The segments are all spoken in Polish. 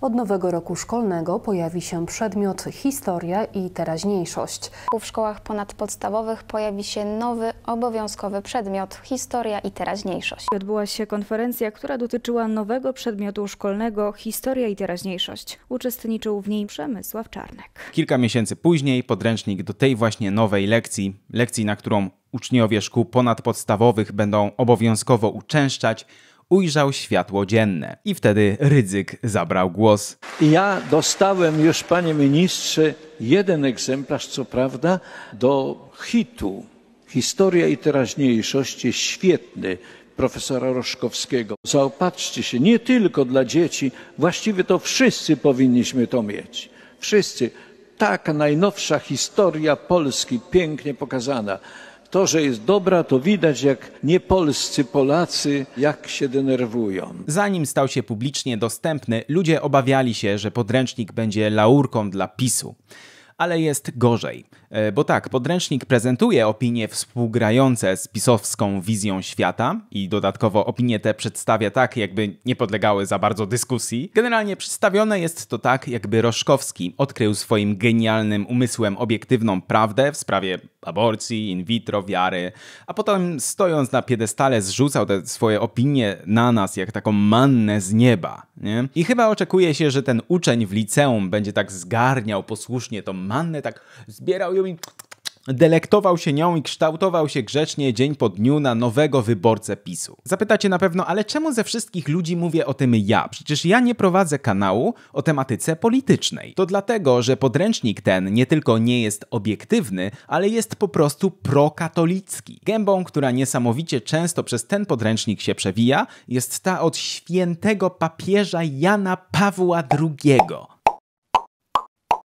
Od nowego roku szkolnego pojawi się przedmiot Historia i teraźniejszość. W szkołach ponadpodstawowych pojawi się nowy, obowiązkowy przedmiot Historia i teraźniejszość. Odbyła się konferencja, która dotyczyła nowego przedmiotu szkolnego Historia i teraźniejszość. Uczestniczył w niej Przemysław Czarnek. Kilka miesięcy później podręcznik do tej właśnie nowej lekcji, lekcji na którą uczniowie szkół ponadpodstawowych będą obowiązkowo uczęszczać, ujrzał światło dzienne. I wtedy Rydzyk zabrał głos. Ja dostałem już, panie ministrze, jeden egzemplarz, co prawda, do hitu. Historia i teraźniejszość jest świetny profesora Roszkowskiego. Zaopatrzcie się, nie tylko dla dzieci, właściwie to wszyscy powinniśmy to mieć. Wszyscy. Tak, najnowsza historia Polski, pięknie pokazana. To, że jest dobra, to widać, jak niepolscy Polacy, jak się denerwują. Zanim stał się publicznie dostępny, ludzie obawiali się, że podręcznik będzie laurką dla PiSu. Ale jest gorzej. E, bo tak, podręcznik prezentuje opinie współgrające z pisowską wizją świata i dodatkowo opinie te przedstawia tak, jakby nie podlegały za bardzo dyskusji. Generalnie przedstawione jest to tak, jakby Roszkowski odkrył swoim genialnym umysłem obiektywną prawdę w sprawie aborcji, in vitro, wiary, a potem stojąc na piedestale zrzucał te swoje opinie na nas jak taką mannę z nieba. Nie? I chyba oczekuje się, że ten uczeń w liceum będzie tak zgarniał posłusznie tą mannę, tak zbierał ją i delektował się nią i kształtował się grzecznie dzień po dniu na nowego wyborcę PiSu. Zapytacie na pewno, ale czemu ze wszystkich ludzi mówię o tym ja? Przecież ja nie prowadzę kanału o tematyce politycznej. To dlatego, że podręcznik ten nie tylko nie jest obiektywny, ale jest po prostu prokatolicki. Gębą, która niesamowicie często przez ten podręcznik się przewija, jest ta od świętego papieża Jana Pawła II.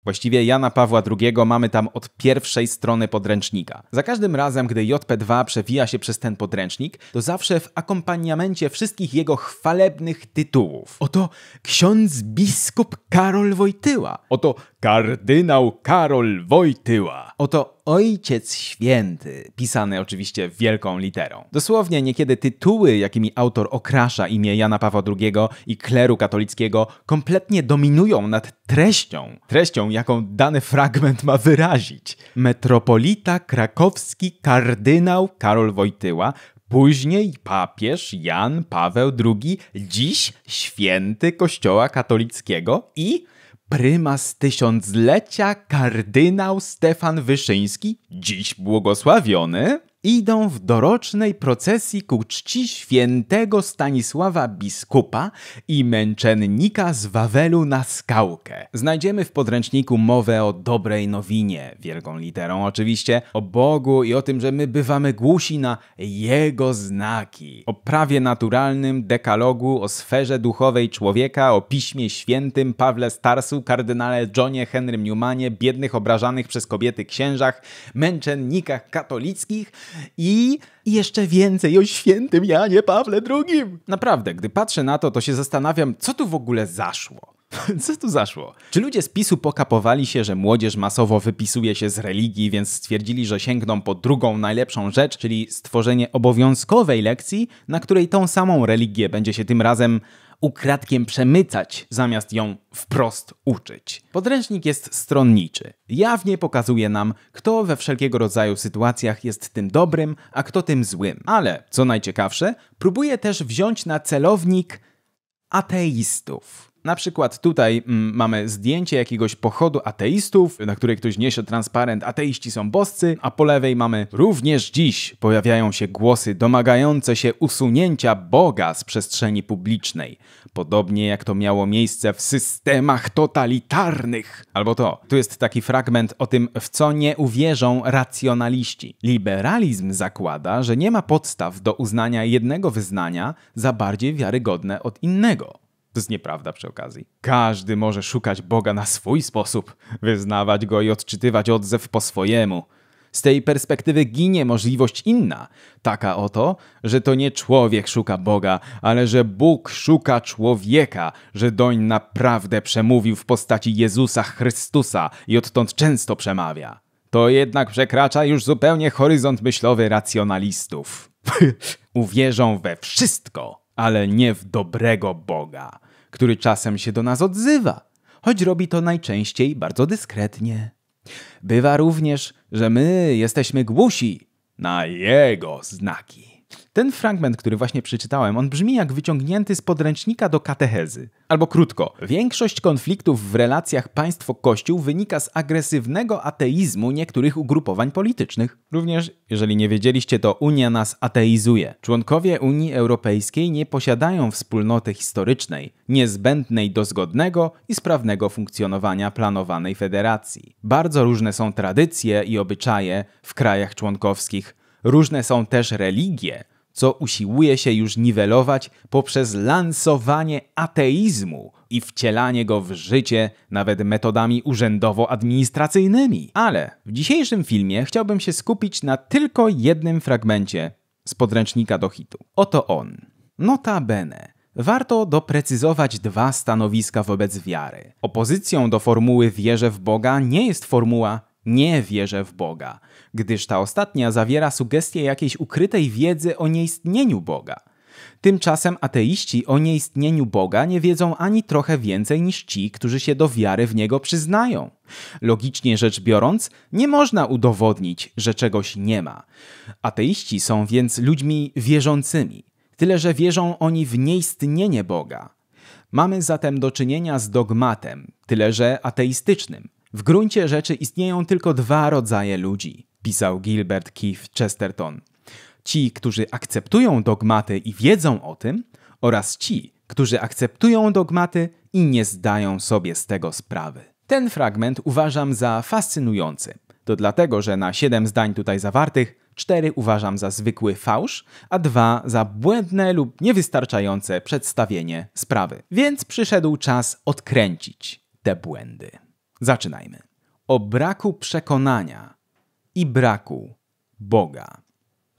Właściwie Jana Pawła II mamy tam od pierwszej strony podręcznika. Za każdym razem, gdy JP2 przewija się przez ten podręcznik, to zawsze w akompaniamencie wszystkich jego chwalebnych tytułów. Oto ksiądz biskup Karol Wojtyła. Oto kardynał Karol Wojtyła. Oto Ojciec Święty, pisany oczywiście wielką literą. Dosłownie niekiedy tytuły, jakimi autor okrasza imię Jana Pawła II i kleru katolickiego, kompletnie dominują nad treścią, treścią, jaką dany fragment ma wyrazić. Metropolita krakowski kardynał Karol Wojtyła Później papież Jan Paweł II, dziś święty Kościoła katolickiego i Prymas tysiąclecia kardynał Stefan Wyszyński, dziś błogosławiony, idą w dorocznej procesji ku czci świętego Stanisława Biskupa i męczennika z Wawelu na skałkę. Znajdziemy w podręczniku mowę o dobrej nowinie, wielką literą oczywiście, o Bogu i o tym, że my bywamy głusi na Jego znaki, o prawie naturalnym, dekalogu, o sferze duchowej człowieka, o Piśmie Świętym, Pawle Starsu, kardynale Johnie Henrym Newmanie, biednych obrażanych przez kobiety księżach, męczennikach katolickich, i jeszcze więcej o świętym Janie Pawle II. Naprawdę, gdy patrzę na to, to się zastanawiam, co tu w ogóle zaszło. Co tu zaszło? Czy ludzie z PiSu pokapowali się, że młodzież masowo wypisuje się z religii, więc stwierdzili, że sięgną po drugą najlepszą rzecz, czyli stworzenie obowiązkowej lekcji, na której tą samą religię będzie się tym razem ukradkiem przemycać, zamiast ją wprost uczyć. Podręcznik jest stronniczy. Jawnie pokazuje nam, kto we wszelkiego rodzaju sytuacjach jest tym dobrym, a kto tym złym. Ale, co najciekawsze, próbuje też wziąć na celownik ateistów. Na przykład tutaj mm, mamy zdjęcie jakiegoś pochodu ateistów, na której ktoś niesie transparent ateiści są boscy, a po lewej mamy również dziś pojawiają się głosy domagające się usunięcia Boga z przestrzeni publicznej, podobnie jak to miało miejsce w systemach totalitarnych. Albo to, tu jest taki fragment o tym, w co nie uwierzą racjonaliści. Liberalizm zakłada, że nie ma podstaw do uznania jednego wyznania za bardziej wiarygodne od innego. To jest nieprawda przy okazji. Każdy może szukać Boga na swój sposób, wyznawać go i odczytywać odzew po swojemu. Z tej perspektywy ginie możliwość inna, taka oto, że to nie człowiek szuka Boga, ale że Bóg szuka człowieka, że doń naprawdę przemówił w postaci Jezusa Chrystusa i odtąd często przemawia. To jednak przekracza już zupełnie horyzont myślowy racjonalistów. Uwierzą we wszystko, ale nie w dobrego Boga, który czasem się do nas odzywa, choć robi to najczęściej bardzo dyskretnie. Bywa również, że my jesteśmy głusi na Jego znaki. Ten fragment, który właśnie przeczytałem, on brzmi jak wyciągnięty z podręcznika do katechezy. Albo krótko, większość konfliktów w relacjach państwo-kościół wynika z agresywnego ateizmu niektórych ugrupowań politycznych. Również, jeżeli nie wiedzieliście, to Unia nas ateizuje. Członkowie Unii Europejskiej nie posiadają wspólnoty historycznej, niezbędnej do zgodnego i sprawnego funkcjonowania planowanej federacji. Bardzo różne są tradycje i obyczaje w krajach członkowskich, różne są też religie, co usiłuje się już niwelować poprzez lansowanie ateizmu i wcielanie go w życie nawet metodami urzędowo-administracyjnymi. Ale w dzisiejszym filmie chciałbym się skupić na tylko jednym fragmencie z podręcznika do hitu. Oto on. Notabene. Warto doprecyzować dwa stanowiska wobec wiary. Opozycją do formuły wierzę w Boga nie jest formuła nie wierzę w Boga, gdyż ta ostatnia zawiera sugestię jakiejś ukrytej wiedzy o nieistnieniu Boga. Tymczasem ateiści o nieistnieniu Boga nie wiedzą ani trochę więcej niż ci, którzy się do wiary w Niego przyznają. Logicznie rzecz biorąc, nie można udowodnić, że czegoś nie ma. Ateiści są więc ludźmi wierzącymi, tyle że wierzą oni w nieistnienie Boga. Mamy zatem do czynienia z dogmatem, tyle że ateistycznym. W gruncie rzeczy istnieją tylko dwa rodzaje ludzi, pisał Gilbert Keith Chesterton. Ci, którzy akceptują dogmaty i wiedzą o tym, oraz ci, którzy akceptują dogmaty i nie zdają sobie z tego sprawy. Ten fragment uważam za fascynujący. To dlatego, że na siedem zdań tutaj zawartych, cztery uważam za zwykły fałsz, a dwa za błędne lub niewystarczające przedstawienie sprawy. Więc przyszedł czas odkręcić te błędy. Zaczynajmy. O braku przekonania i braku Boga.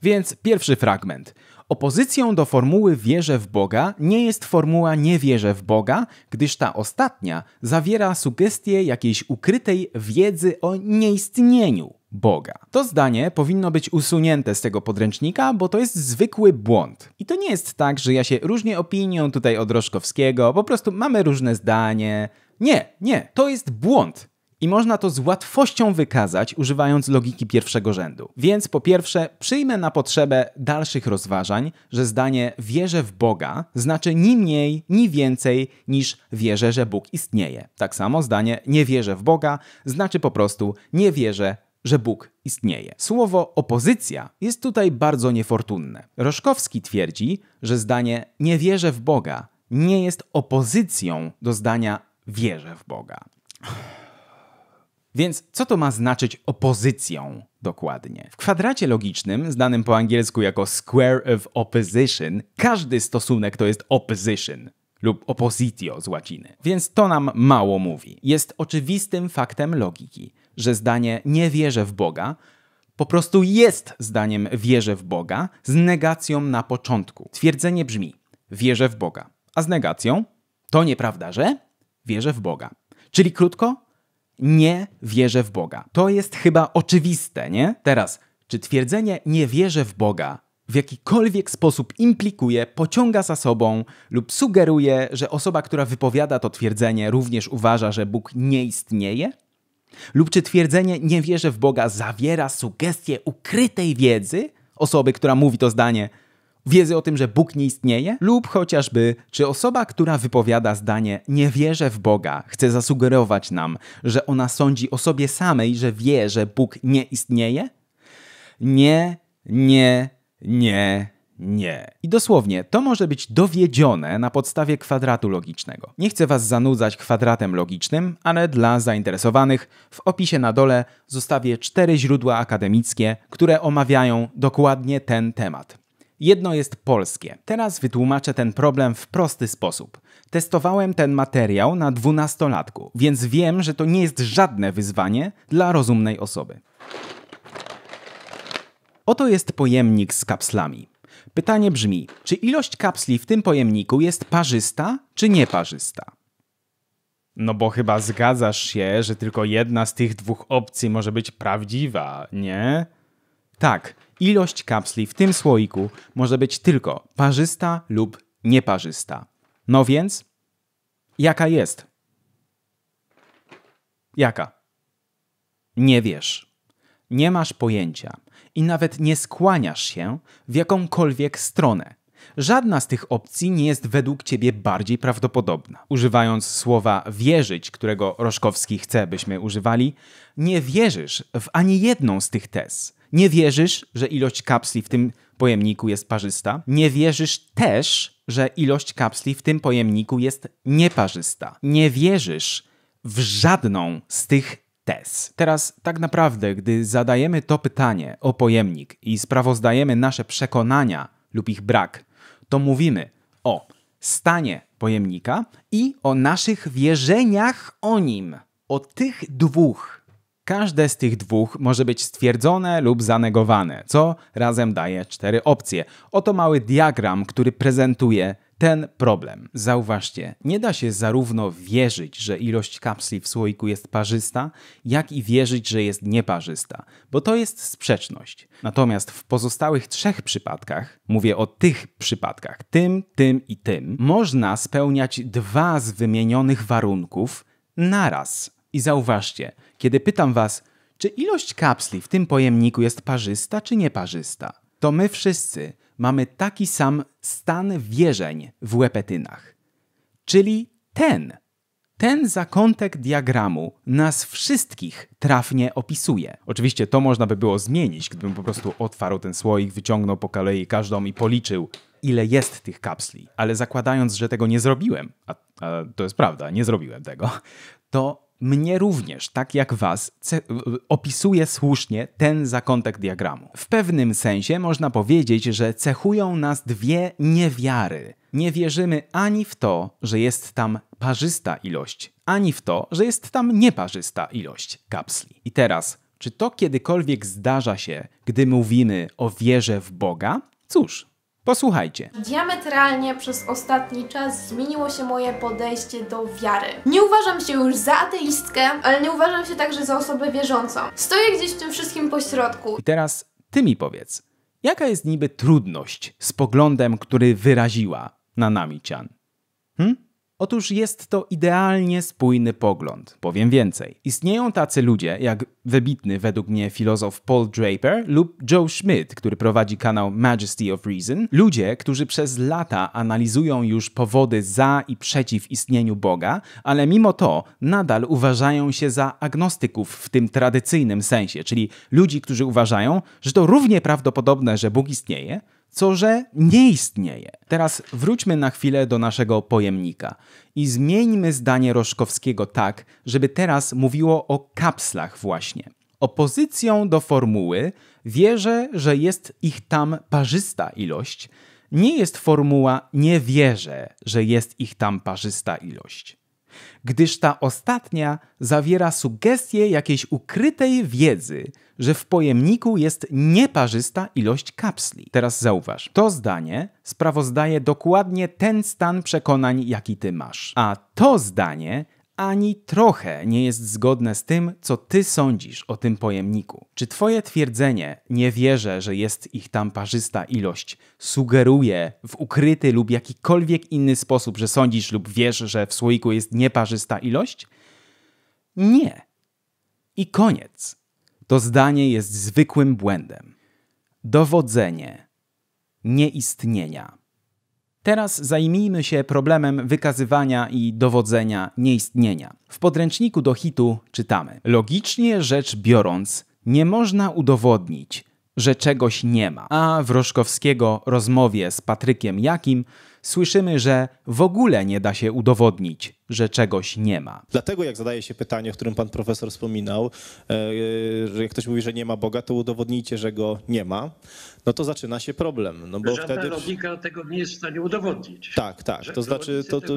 Więc pierwszy fragment. Opozycją do formuły wierzę w Boga nie jest formuła nie wierzę w Boga, gdyż ta ostatnia zawiera sugestię jakiejś ukrytej wiedzy o nieistnieniu Boga. To zdanie powinno być usunięte z tego podręcznika, bo to jest zwykły błąd. I to nie jest tak, że ja się różnię opinią tutaj od Roszkowskiego, po prostu mamy różne zdanie, nie, nie, to jest błąd. I można to z łatwością wykazać, używając logiki pierwszego rzędu. Więc po pierwsze, przyjmę na potrzebę dalszych rozważań, że zdanie wierzę w Boga znaczy ni mniej, ni więcej niż wierzę, że Bóg istnieje. Tak samo zdanie nie wierzę w Boga znaczy po prostu nie wierzę, że Bóg istnieje. Słowo opozycja jest tutaj bardzo niefortunne. Roszkowski twierdzi, że zdanie nie wierzę w Boga nie jest opozycją do zdania wierzę w Boga. Więc co to ma znaczyć opozycją dokładnie? W kwadracie logicznym, znanym po angielsku jako square of opposition, każdy stosunek to jest opposition lub oppositio z łaciny. Więc to nam mało mówi. Jest oczywistym faktem logiki, że zdanie nie wierzę w Boga po prostu jest zdaniem wierzę w Boga z negacją na początku. Twierdzenie brzmi wierzę w Boga, a z negacją to nieprawda, że? wierzę w Boga. Czyli krótko, nie wierzę w Boga. To jest chyba oczywiste, nie? Teraz, czy twierdzenie nie wierzę w Boga w jakikolwiek sposób implikuje, pociąga za sobą lub sugeruje, że osoba, która wypowiada to twierdzenie, również uważa, że Bóg nie istnieje? Lub czy twierdzenie nie wierzę w Boga zawiera sugestie ukrytej wiedzy osoby, która mówi to zdanie, wiedzy o tym, że Bóg nie istnieje, lub chociażby, czy osoba, która wypowiada zdanie nie wierzę w Boga, chce zasugerować nam, że ona sądzi o sobie samej, że wie, że Bóg nie istnieje? Nie, nie, nie, nie. I dosłownie, to może być dowiedzione na podstawie kwadratu logicznego. Nie chcę Was zanudzać kwadratem logicznym, ale dla zainteresowanych w opisie na dole zostawię cztery źródła akademickie, które omawiają dokładnie ten temat. Jedno jest polskie. Teraz wytłumaczę ten problem w prosty sposób. Testowałem ten materiał na dwunastolatku, więc wiem, że to nie jest żadne wyzwanie dla rozumnej osoby. Oto jest pojemnik z kapslami. Pytanie brzmi, czy ilość kapsli w tym pojemniku jest parzysta czy nieparzysta? No bo chyba zgadzasz się, że tylko jedna z tych dwóch opcji może być prawdziwa, nie? Tak, ilość kapsli w tym słoiku może być tylko parzysta lub nieparzysta. No więc, jaka jest? Jaka? Nie wiesz. Nie masz pojęcia i nawet nie skłaniasz się w jakąkolwiek stronę. Żadna z tych opcji nie jest według ciebie bardziej prawdopodobna. Używając słowa wierzyć, którego Roszkowski chce, byśmy używali, nie wierzysz w ani jedną z tych tez. Nie wierzysz, że ilość kapsli w tym pojemniku jest parzysta. Nie wierzysz też, że ilość kapsli w tym pojemniku jest nieparzysta. Nie wierzysz w żadną z tych tez. Teraz tak naprawdę, gdy zadajemy to pytanie o pojemnik i sprawozdajemy nasze przekonania lub ich brak, to mówimy o stanie pojemnika i o naszych wierzeniach o nim. O tych dwóch Każde z tych dwóch może być stwierdzone lub zanegowane, co razem daje cztery opcje. Oto mały diagram, który prezentuje ten problem. Zauważcie, nie da się zarówno wierzyć, że ilość kapsli w słoiku jest parzysta, jak i wierzyć, że jest nieparzysta, bo to jest sprzeczność. Natomiast w pozostałych trzech przypadkach, mówię o tych przypadkach, tym, tym i tym, można spełniać dwa z wymienionych warunków naraz. I zauważcie, kiedy pytam Was, czy ilość kapsli w tym pojemniku jest parzysta czy nieparzysta, to my wszyscy mamy taki sam stan wierzeń w łepetynach. Czyli ten. Ten zakątek diagramu nas wszystkich trafnie opisuje. Oczywiście to można by było zmienić, gdybym po prostu otwarł ten słoik, wyciągnął po kolei każdą i policzył, ile jest tych kapsli. Ale zakładając, że tego nie zrobiłem, a, a to jest prawda, nie zrobiłem tego, to mnie również, tak jak Was, opisuje słusznie ten zakątek diagramu. W pewnym sensie można powiedzieć, że cechują nas dwie niewiary. Nie wierzymy ani w to, że jest tam parzysta ilość, ani w to, że jest tam nieparzysta ilość kapsli. I teraz, czy to kiedykolwiek zdarza się, gdy mówimy o wierze w Boga? Cóż, Posłuchajcie. Diametralnie przez ostatni czas zmieniło się moje podejście do wiary. Nie uważam się już za ateistkę, ale nie uważam się także za osobę wierzącą. Stoję gdzieś w tym wszystkim pośrodku. I teraz ty mi powiedz, jaka jest niby trudność z poglądem, który wyraziła na nami Cian? Hm? Otóż jest to idealnie spójny pogląd. Powiem więcej. Istnieją tacy ludzie, jak wybitny według mnie filozof Paul Draper lub Joe Schmidt, który prowadzi kanał Majesty of Reason, ludzie, którzy przez lata analizują już powody za i przeciw istnieniu Boga, ale mimo to nadal uważają się za agnostyków w tym tradycyjnym sensie, czyli ludzi, którzy uważają, że to równie prawdopodobne, że Bóg istnieje, co że nie istnieje. Teraz wróćmy na chwilę do naszego pojemnika i zmieńmy zdanie Roszkowskiego tak, żeby teraz mówiło o kapslach właśnie. Opozycją do formuły wierzę, że jest ich tam parzysta ilość, nie jest formuła nie wierzę, że jest ich tam parzysta ilość gdyż ta ostatnia zawiera sugestię jakiejś ukrytej wiedzy, że w pojemniku jest nieparzysta ilość kapsli. Teraz zauważ, to zdanie sprawozdaje dokładnie ten stan przekonań, jaki ty masz, a to zdanie ani trochę nie jest zgodne z tym, co ty sądzisz o tym pojemniku. Czy twoje twierdzenie, nie wierzę, że jest ich tam parzysta ilość, sugeruje w ukryty lub jakikolwiek inny sposób, że sądzisz lub wiesz, że w słoiku jest nieparzysta ilość? Nie. I koniec. To zdanie jest zwykłym błędem. Dowodzenie nieistnienia. Teraz zajmijmy się problemem wykazywania i dowodzenia nieistnienia. W podręczniku do hitu czytamy: Logicznie rzecz biorąc, nie można udowodnić, że czegoś nie ma. A w Roszkowskiego rozmowie z Patrykiem Jakim słyszymy, że w ogóle nie da się udowodnić, że czegoś nie ma. Dlatego jak zadaje się pytanie, o którym pan profesor wspominał, e, e, że jak ktoś mówi, że nie ma Boga, to udowodnijcie, że go nie ma, no to zaczyna się problem. No bo Żadna wtedy... logika tego nie jest w stanie udowodnić. Tak, tak. to znaczy, to, to...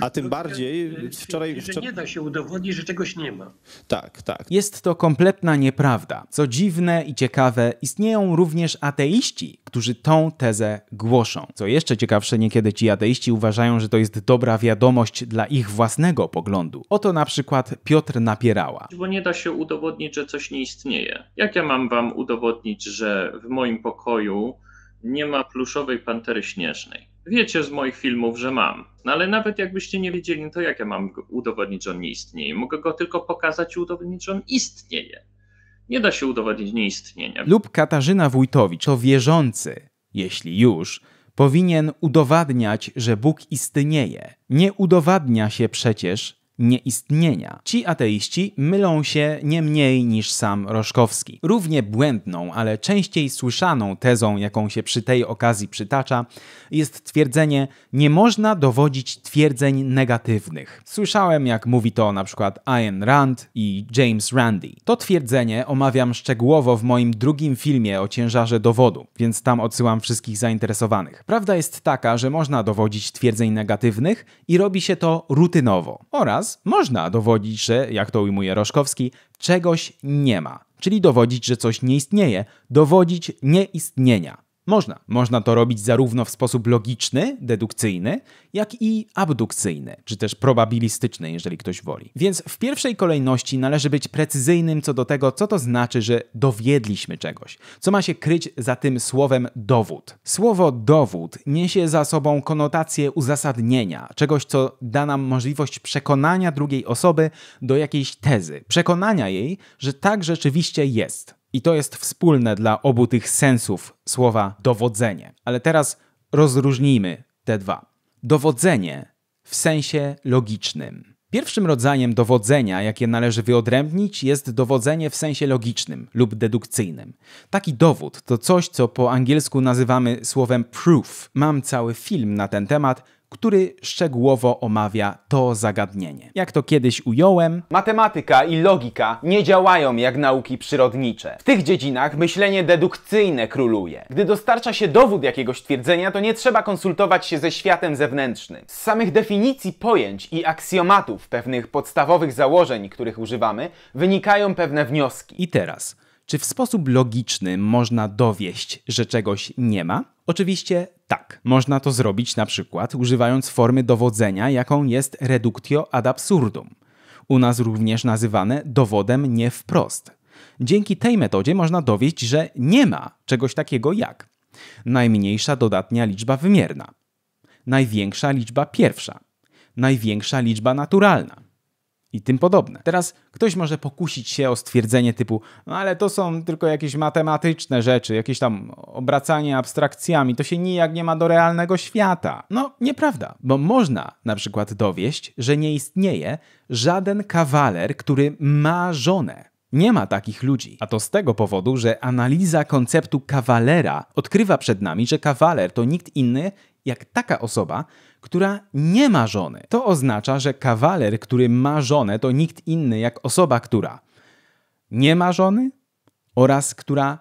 a tym bardziej e, wczoraj... wczoraj... nie da się udowodnić, że czegoś nie ma. Tak, tak. Jest to kompletna nieprawda. Co dziwne i ciekawe, istnieją również ateiści, którzy tą tezę głoszą. Co jeszcze ciekawsze, niekiedy ci ateiści uważają, że to jest dobra wiadomość dla ich ich własnego poglądu. Oto na przykład Piotr Napierała. Bo nie da się udowodnić, że coś nie istnieje. Jak ja mam wam udowodnić, że w moim pokoju nie ma pluszowej pantery śnieżnej? Wiecie z moich filmów, że mam. No ale nawet jakbyście nie wiedzieli, no to jak ja mam udowodnić, że on nie istnieje? Mogę go tylko pokazać i udowodnić, że on istnieje. Nie da się udowodnić nieistnienia. Lub Katarzyna Wójtowicz, O wierzący, jeśli już, powinien udowadniać, że Bóg istnieje. Nie udowadnia się przecież nieistnienia. Ci ateiści mylą się nie mniej niż sam Roszkowski. Równie błędną, ale częściej słyszaną tezą, jaką się przy tej okazji przytacza, jest twierdzenie nie można dowodzić twierdzeń negatywnych. Słyszałem, jak mówi to na przykład Ayn Rand i James Randi. To twierdzenie omawiam szczegółowo w moim drugim filmie o ciężarze dowodu, więc tam odsyłam wszystkich zainteresowanych. Prawda jest taka, że można dowodzić twierdzeń negatywnych i robi się to rutynowo oraz można dowodzić, że, jak to ujmuje Roszkowski, czegoś nie ma, czyli dowodzić, że coś nie istnieje, dowodzić nieistnienia. Można. Można to robić zarówno w sposób logiczny, dedukcyjny, jak i abdukcyjny, czy też probabilistyczny, jeżeli ktoś woli. Więc w pierwszej kolejności należy być precyzyjnym co do tego, co to znaczy, że dowiedliśmy czegoś. Co ma się kryć za tym słowem dowód. Słowo dowód niesie za sobą konotację uzasadnienia, czegoś, co da nam możliwość przekonania drugiej osoby do jakiejś tezy, przekonania jej, że tak rzeczywiście jest. I to jest wspólne dla obu tych sensów słowa dowodzenie. Ale teraz rozróżnijmy te dwa. Dowodzenie w sensie logicznym. Pierwszym rodzajem dowodzenia, jakie należy wyodrębnić, jest dowodzenie w sensie logicznym lub dedukcyjnym. Taki dowód to coś, co po angielsku nazywamy słowem proof. Mam cały film na ten temat, który szczegółowo omawia to zagadnienie. Jak to kiedyś ująłem, matematyka i logika nie działają jak nauki przyrodnicze. W tych dziedzinach myślenie dedukcyjne króluje. Gdy dostarcza się dowód jakiegoś twierdzenia, to nie trzeba konsultować się ze światem zewnętrznym. Z samych definicji pojęć i aksjomatów pewnych podstawowych założeń, których używamy, wynikają pewne wnioski. I teraz, czy w sposób logiczny można dowieść, że czegoś nie ma? Oczywiście tak, można to zrobić na przykład używając formy dowodzenia, jaką jest reductio ad absurdum, u nas również nazywane dowodem nie wprost. Dzięki tej metodzie można dowieść, że nie ma czegoś takiego jak najmniejsza dodatnia liczba wymierna, największa liczba pierwsza, największa liczba naturalna, i tym podobne. Teraz ktoś może pokusić się o stwierdzenie typu, no ale to są tylko jakieś matematyczne rzeczy, jakieś tam obracanie abstrakcjami, to się nijak nie ma do realnego świata. No, nieprawda, bo można na przykład dowieść, że nie istnieje żaden kawaler, który ma żonę. Nie ma takich ludzi. A to z tego powodu, że analiza konceptu kawalera odkrywa przed nami, że kawaler to nikt inny jak taka osoba, która nie ma żony. To oznacza, że kawaler, który ma żonę, to nikt inny jak osoba, która nie ma żony oraz która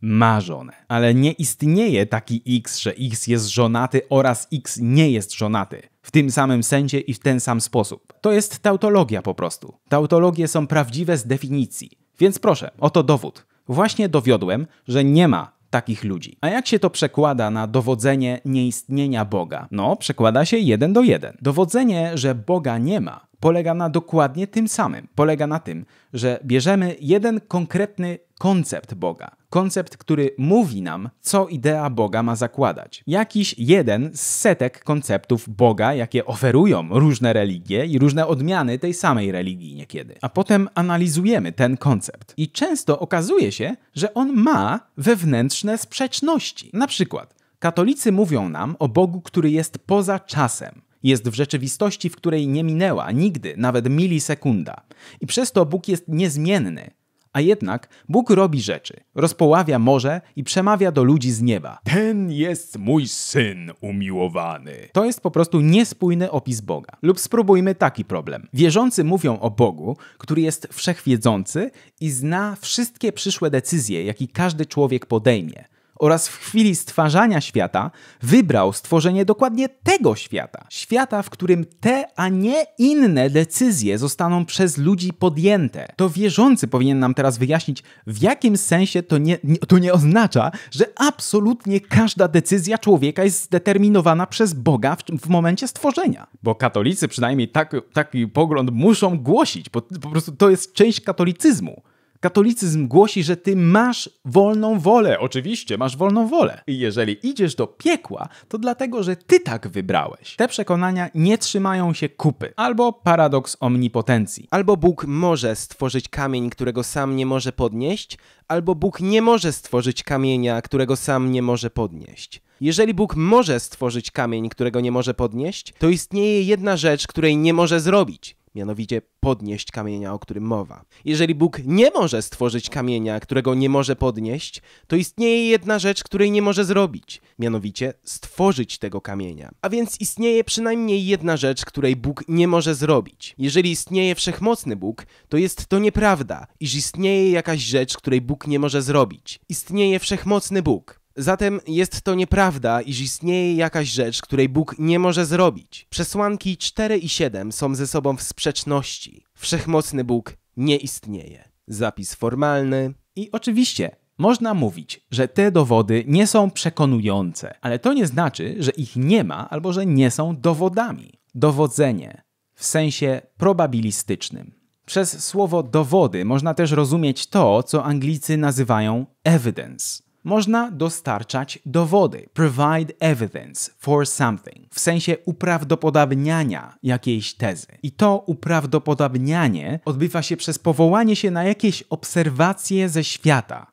ma żonę. Ale nie istnieje taki X, że X jest żonaty oraz X nie jest żonaty. W tym samym sensie i w ten sam sposób. To jest tautologia po prostu. Tautologie są prawdziwe z definicji. Więc proszę, oto dowód. Właśnie dowiodłem, że nie ma takich ludzi. A jak się to przekłada na dowodzenie nieistnienia Boga? No, przekłada się jeden do jeden. Dowodzenie, że Boga nie ma, polega na dokładnie tym samym. Polega na tym, że bierzemy jeden konkretny koncept Boga. Koncept, który mówi nam, co idea Boga ma zakładać. Jakiś jeden z setek konceptów Boga, jakie oferują różne religie i różne odmiany tej samej religii niekiedy. A potem analizujemy ten koncept. I często okazuje się, że on ma wewnętrzne sprzeczności. Na przykład, katolicy mówią nam o Bogu, który jest poza czasem jest w rzeczywistości, w której nie minęła nigdy nawet milisekunda. I przez to Bóg jest niezmienny, a jednak Bóg robi rzeczy, rozpoławia morze i przemawia do ludzi z nieba. Ten jest mój syn umiłowany. To jest po prostu niespójny opis Boga. Lub spróbujmy taki problem. Wierzący mówią o Bogu, który jest wszechwiedzący i zna wszystkie przyszłe decyzje, jakie każdy człowiek podejmie oraz w chwili stwarzania świata wybrał stworzenie dokładnie tego świata. Świata, w którym te, a nie inne decyzje zostaną przez ludzi podjęte. To wierzący powinien nam teraz wyjaśnić, w jakim sensie to nie, nie to nie oznacza, że absolutnie każda decyzja człowieka jest zdeterminowana przez Boga w, w momencie stworzenia. Bo katolicy przynajmniej tak, taki pogląd muszą głosić, bo po prostu to jest część katolicyzmu. Katolicyzm głosi, że ty masz wolną wolę. Oczywiście, masz wolną wolę. I jeżeli idziesz do piekła, to dlatego, że ty tak wybrałeś. Te przekonania nie trzymają się kupy. Albo paradoks omnipotencji. Albo Bóg może stworzyć kamień, którego sam nie może podnieść, albo Bóg nie może stworzyć kamienia, którego sam nie może podnieść. Jeżeli Bóg może stworzyć kamień, którego nie może podnieść, to istnieje jedna rzecz, której nie może zrobić mianowicie podnieść kamienia, o którym mowa. Jeżeli Bóg nie może stworzyć kamienia, którego nie może podnieść, to istnieje jedna rzecz, której nie może zrobić, mianowicie stworzyć tego kamienia. A więc istnieje przynajmniej jedna rzecz, której Bóg nie może zrobić. Jeżeli istnieje wszechmocny Bóg, to jest to nieprawda, iż istnieje jakaś rzecz, której Bóg nie może zrobić. Istnieje wszechmocny Bóg. Zatem jest to nieprawda, iż istnieje jakaś rzecz, której Bóg nie może zrobić. Przesłanki 4 i 7 są ze sobą w sprzeczności. Wszechmocny Bóg nie istnieje. Zapis formalny. I oczywiście można mówić, że te dowody nie są przekonujące, ale to nie znaczy, że ich nie ma albo że nie są dowodami. Dowodzenie w sensie probabilistycznym. Przez słowo dowody można też rozumieć to, co Anglicy nazywają evidence można dostarczać dowody, provide evidence for something, w sensie uprawdopodobniania jakiejś tezy. I to uprawdopodobnianie odbywa się przez powołanie się na jakieś obserwacje ze świata.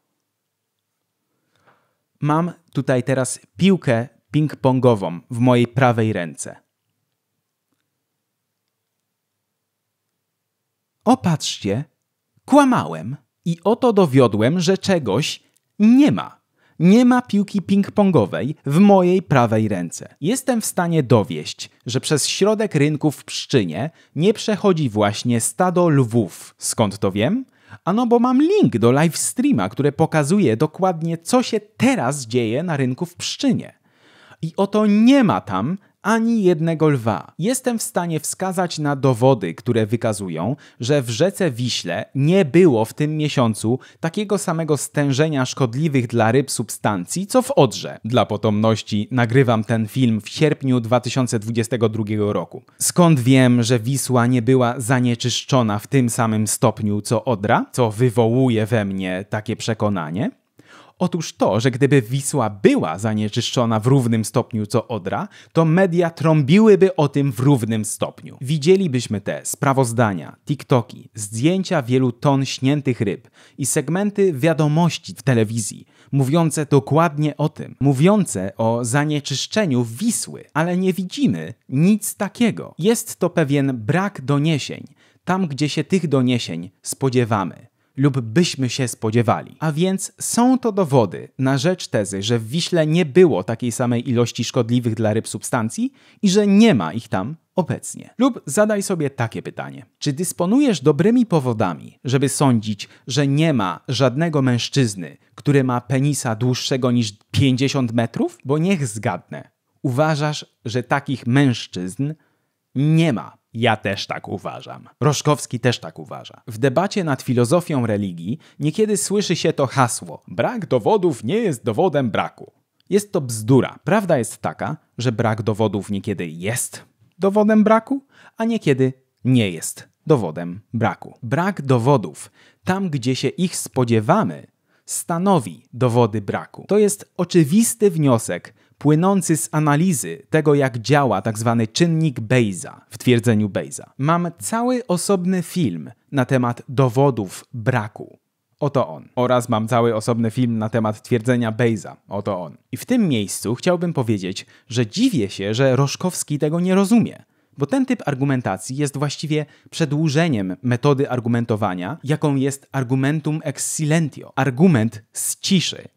Mam tutaj teraz piłkę ping-pongową w mojej prawej ręce. Opatrzcie, kłamałem i oto dowiodłem, że czegoś nie ma. Nie ma piłki ping-pongowej w mojej prawej ręce. Jestem w stanie dowieść, że przez środek rynku w Pszczynie nie przechodzi właśnie stado lwów. Skąd to wiem? Ano bo mam link do live streama, który pokazuje dokładnie co się teraz dzieje na rynku w Pszczynie. I oto nie ma tam ani jednego lwa. Jestem w stanie wskazać na dowody, które wykazują, że w rzece Wiśle nie było w tym miesiącu takiego samego stężenia szkodliwych dla ryb substancji, co w Odrze. Dla potomności nagrywam ten film w sierpniu 2022 roku. Skąd wiem, że Wisła nie była zanieczyszczona w tym samym stopniu co Odra, co wywołuje we mnie takie przekonanie? Otóż to, że gdyby Wisła była zanieczyszczona w równym stopniu co Odra, to media trąbiłyby o tym w równym stopniu. Widzielibyśmy te sprawozdania, TikToki, zdjęcia wielu ton śniętych ryb i segmenty wiadomości w telewizji, mówiące dokładnie o tym, mówiące o zanieczyszczeniu Wisły, ale nie widzimy nic takiego. Jest to pewien brak doniesień, tam gdzie się tych doniesień spodziewamy lub byśmy się spodziewali. A więc są to dowody na rzecz tezy, że w Wiśle nie było takiej samej ilości szkodliwych dla ryb substancji i że nie ma ich tam obecnie. Lub zadaj sobie takie pytanie. Czy dysponujesz dobrymi powodami, żeby sądzić, że nie ma żadnego mężczyzny, który ma penisa dłuższego niż 50 metrów? Bo niech zgadnę. Uważasz, że takich mężczyzn nie ma ja też tak uważam. Roszkowski też tak uważa. W debacie nad filozofią religii niekiedy słyszy się to hasło: brak dowodów nie jest dowodem braku. Jest to bzdura. Prawda jest taka, że brak dowodów niekiedy jest dowodem braku, a niekiedy nie jest dowodem braku. Brak dowodów, tam gdzie się ich spodziewamy, stanowi dowody braku. To jest oczywisty wniosek płynący z analizy tego, jak działa tzw. Tak czynnik Bayesa w twierdzeniu Bayesa. Mam cały osobny film na temat dowodów braku. Oto on. Oraz mam cały osobny film na temat twierdzenia Bejza. Oto on. I w tym miejscu chciałbym powiedzieć, że dziwię się, że Roszkowski tego nie rozumie. Bo ten typ argumentacji jest właściwie przedłużeniem metody argumentowania, jaką jest argumentum ex silentio, argument z ciszy.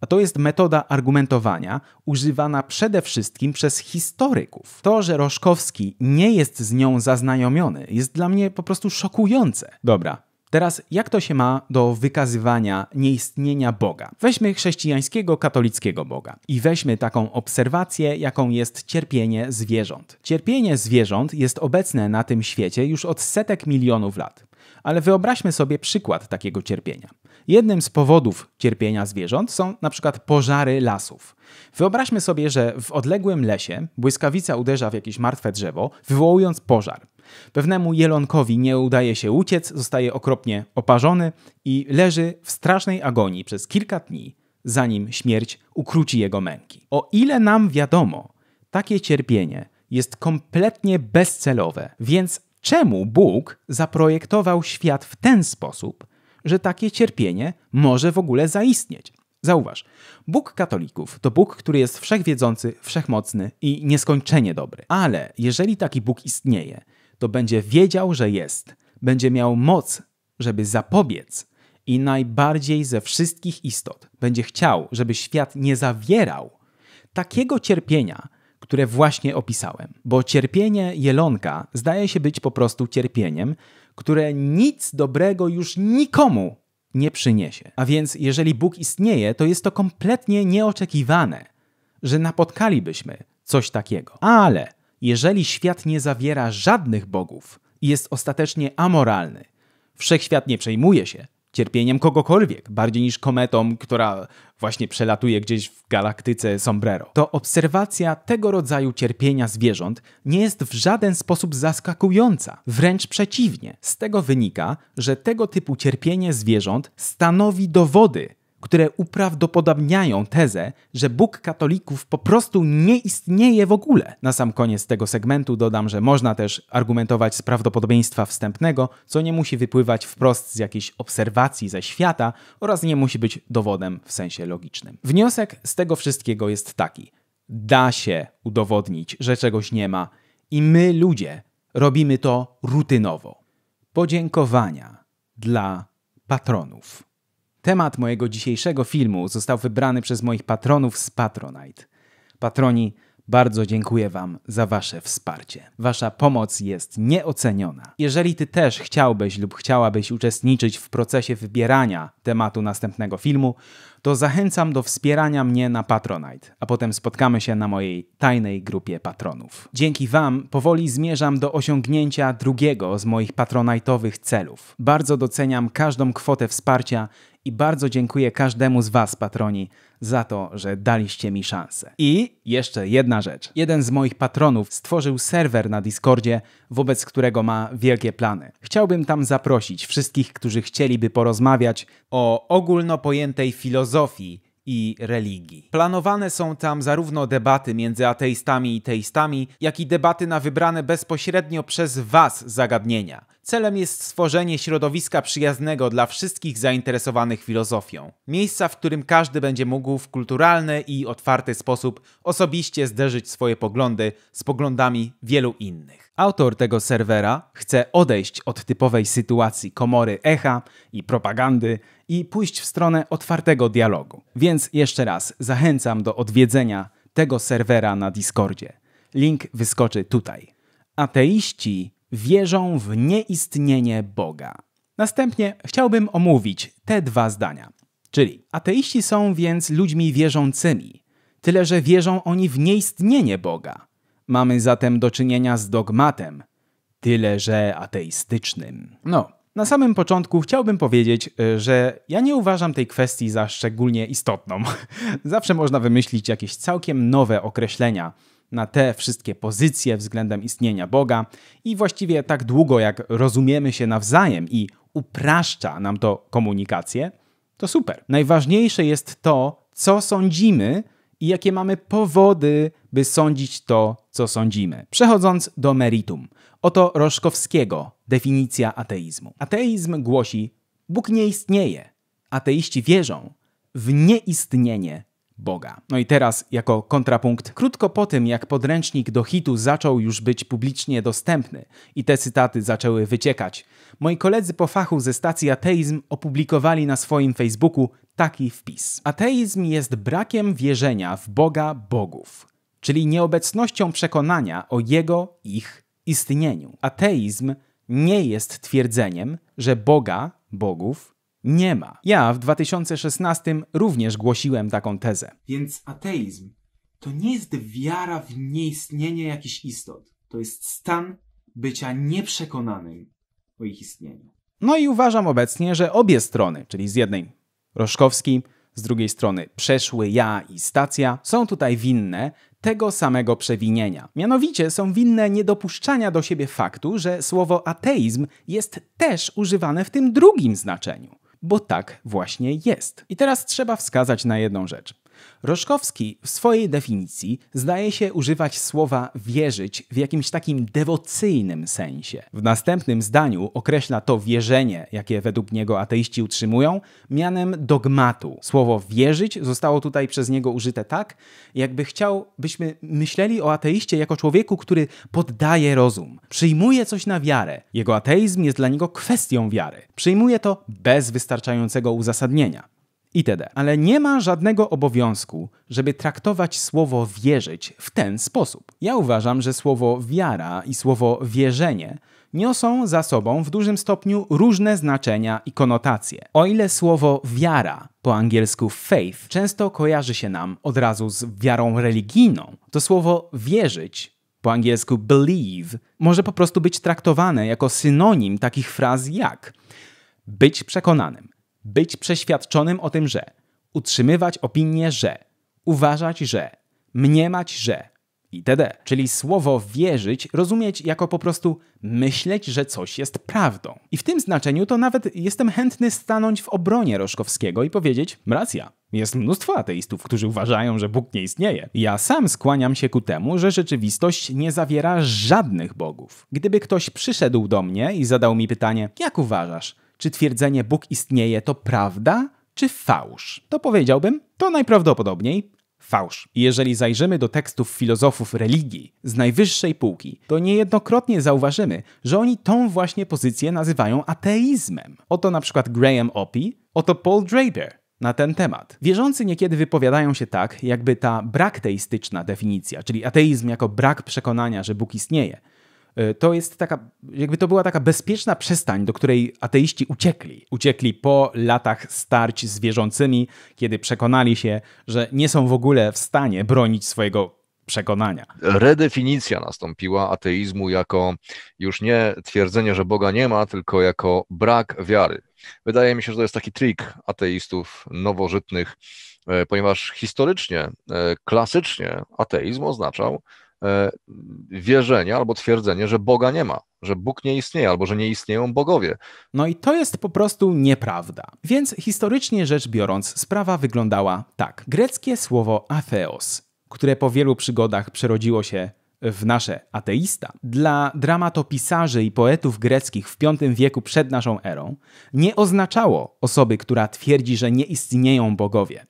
A to jest metoda argumentowania używana przede wszystkim przez historyków. To, że Roszkowski nie jest z nią zaznajomiony, jest dla mnie po prostu szokujące. Dobra, Teraz, jak to się ma do wykazywania nieistnienia Boga? Weźmy chrześcijańskiego, katolickiego Boga i weźmy taką obserwację, jaką jest cierpienie zwierząt. Cierpienie zwierząt jest obecne na tym świecie już od setek milionów lat. Ale wyobraźmy sobie przykład takiego cierpienia. Jednym z powodów cierpienia zwierząt są np. pożary lasów. Wyobraźmy sobie, że w odległym lesie błyskawica uderza w jakieś martwe drzewo, wywołując pożar. Pewnemu jelonkowi nie udaje się uciec, zostaje okropnie oparzony i leży w strasznej agonii przez kilka dni, zanim śmierć ukróci jego męki. O ile nam wiadomo, takie cierpienie jest kompletnie bezcelowe, więc czemu Bóg zaprojektował świat w ten sposób, że takie cierpienie może w ogóle zaistnieć. Zauważ, Bóg katolików to Bóg, który jest wszechwiedzący, wszechmocny i nieskończenie dobry. Ale jeżeli taki Bóg istnieje, to będzie wiedział, że jest, będzie miał moc, żeby zapobiec i najbardziej ze wszystkich istot będzie chciał, żeby świat nie zawierał takiego cierpienia, które właśnie opisałem. Bo cierpienie jelonka zdaje się być po prostu cierpieniem, które nic dobrego już nikomu nie przyniesie. A więc, jeżeli Bóg istnieje, to jest to kompletnie nieoczekiwane, że napotkalibyśmy coś takiego. Ale jeżeli świat nie zawiera żadnych bogów i jest ostatecznie amoralny, wszechświat nie przejmuje się cierpieniem kogokolwiek, bardziej niż kometą, która właśnie przelatuje gdzieś w galaktyce Sombrero. To obserwacja tego rodzaju cierpienia zwierząt nie jest w żaden sposób zaskakująca. Wręcz przeciwnie. Z tego wynika, że tego typu cierpienie zwierząt stanowi dowody które uprawdopodobniają tezę, że Bóg katolików po prostu nie istnieje w ogóle. Na sam koniec tego segmentu dodam, że można też argumentować z prawdopodobieństwa wstępnego, co nie musi wypływać wprost z jakiejś obserwacji ze świata oraz nie musi być dowodem w sensie logicznym. Wniosek z tego wszystkiego jest taki: da się udowodnić, że czegoś nie ma, i my, ludzie, robimy to rutynowo. Podziękowania dla patronów. Temat mojego dzisiejszego filmu został wybrany przez moich patronów z Patronite. Patroni, bardzo dziękuję Wam za Wasze wsparcie. Wasza pomoc jest nieoceniona. Jeżeli Ty też chciałbyś lub chciałabyś uczestniczyć w procesie wybierania tematu następnego filmu, to zachęcam do wspierania mnie na Patronite, a potem spotkamy się na mojej tajnej grupie patronów. Dzięki Wam powoli zmierzam do osiągnięcia drugiego z moich patronajtowych celów. Bardzo doceniam każdą kwotę wsparcia i bardzo dziękuję każdemu z Was, patroni, za to, że daliście mi szansę. I jeszcze jedna rzecz. Jeden z moich patronów stworzył serwer na Discordzie, wobec którego ma wielkie plany. Chciałbym tam zaprosić wszystkich, którzy chcieliby porozmawiać o ogólnopojętej filozofii i religii. Planowane są tam zarówno debaty między ateistami i teistami, jak i debaty na wybrane bezpośrednio przez Was zagadnienia. Celem jest stworzenie środowiska przyjaznego dla wszystkich zainteresowanych filozofią. Miejsca, w którym każdy będzie mógł w kulturalny i otwarty sposób osobiście zderzyć swoje poglądy z poglądami wielu innych. Autor tego serwera chce odejść od typowej sytuacji komory echa i propagandy i pójść w stronę otwartego dialogu. Więc jeszcze raz zachęcam do odwiedzenia tego serwera na Discordzie. Link wyskoczy tutaj. Ateiści wierzą w nieistnienie Boga. Następnie chciałbym omówić te dwa zdania. Czyli ateiści są więc ludźmi wierzącymi, tyle że wierzą oni w nieistnienie Boga. Mamy zatem do czynienia z dogmatem, tyle że ateistycznym. No, na samym początku chciałbym powiedzieć, y, że ja nie uważam tej kwestii za szczególnie istotną. Zawsze można wymyślić jakieś całkiem nowe określenia na te wszystkie pozycje względem istnienia Boga i właściwie tak długo jak rozumiemy się nawzajem i upraszcza nam to komunikację, to super. Najważniejsze jest to, co sądzimy i jakie mamy powody, by sądzić to, co sądzimy. Przechodząc do meritum. Oto Roszkowskiego, definicja ateizmu. Ateizm głosi: Bóg nie istnieje. Ateiści wierzą w nieistnienie Boga. No i teraz, jako kontrapunkt, krótko po tym, jak podręcznik do hitu zaczął już być publicznie dostępny i te cytaty zaczęły wyciekać, moi koledzy po fachu ze stacji Ateizm opublikowali na swoim Facebooku taki wpis. Ateizm jest brakiem wierzenia w Boga bogów, czyli nieobecnością przekonania o jego, ich istnieniu. Ateizm nie jest twierdzeniem, że Boga, bogów, nie ma. Ja w 2016 również głosiłem taką tezę. Więc ateizm to nie jest wiara w nieistnienie jakichś istot. To jest stan bycia nieprzekonanym o ich istnieniu. No i uważam obecnie, że obie strony, czyli z jednej Roszkowski z drugiej strony przeszły ja i stacja są tutaj winne tego samego przewinienia. Mianowicie są winne niedopuszczania do siebie faktu, że słowo ateizm jest też używane w tym drugim znaczeniu. Bo tak właśnie jest. I teraz trzeba wskazać na jedną rzecz. Roszkowski w swojej definicji zdaje się używać słowa wierzyć w jakimś takim dewocyjnym sensie. W następnym zdaniu określa to wierzenie, jakie według niego ateiści utrzymują, mianem dogmatu. Słowo wierzyć zostało tutaj przez niego użyte tak, jakby chciał, byśmy myśleli o ateiście jako człowieku, który poddaje rozum, przyjmuje coś na wiarę. Jego ateizm jest dla niego kwestią wiary. Przyjmuje to bez wystarczającego uzasadnienia itd. Ale nie ma żadnego obowiązku, żeby traktować słowo wierzyć w ten sposób. Ja uważam, że słowo wiara i słowo wierzenie niosą za sobą w dużym stopniu różne znaczenia i konotacje. O ile słowo wiara po angielsku faith często kojarzy się nam od razu z wiarą religijną, to słowo wierzyć po angielsku believe może po prostu być traktowane jako synonim takich fraz jak być przekonanym, być przeświadczonym o tym, że. Utrzymywać opinię, że. Uważać, że. Mniemać, że. Itd. Czyli słowo wierzyć rozumieć jako po prostu myśleć, że coś jest prawdą. I w tym znaczeniu to nawet jestem chętny stanąć w obronie Roszkowskiego i powiedzieć: racja. Jest mnóstwo ateistów, którzy uważają, że Bóg nie istnieje. Ja sam skłaniam się ku temu, że rzeczywistość nie zawiera żadnych bogów. Gdyby ktoś przyszedł do mnie i zadał mi pytanie: jak uważasz? Czy twierdzenie Bóg istnieje to prawda, czy fałsz? To powiedziałbym, to najprawdopodobniej fałsz. Jeżeli zajrzymy do tekstów filozofów religii z najwyższej półki, to niejednokrotnie zauważymy, że oni tą właśnie pozycję nazywają ateizmem. Oto na przykład Graham Opie, oto Paul Draper na ten temat. Wierzący niekiedy wypowiadają się tak, jakby ta brak teistyczna definicja, czyli ateizm jako brak przekonania, że Bóg istnieje, E, to jest taka, jakby to była taka bezpieczna przystań, do której ateiści uciekli. Uciekli po latach starć z wierzącymi, kiedy przekonali się, że nie są w ogóle w stanie bronić swojego przekonania. Redefinicja nastąpiła ateizmu jako już nie twierdzenie, że Boga nie ma, tylko jako brak wiary. Wydaje mi się, że to jest taki trik ateistów nowożytnych, e, ponieważ historycznie, e, klasycznie ateizm oznaczał E, wierzenie albo twierdzenie, że Boga nie ma, że Bóg nie istnieje albo że nie istnieją bogowie. No i to jest po prostu nieprawda. Więc historycznie rzecz biorąc, sprawa wyglądała tak. Greckie słowo atheos, które po wielu przygodach przerodziło się w nasze ateista, dla dramatopisarzy i poetów greckich w V wieku przed naszą erą, nie oznaczało osoby, która twierdzi, że nie istnieją bogowie.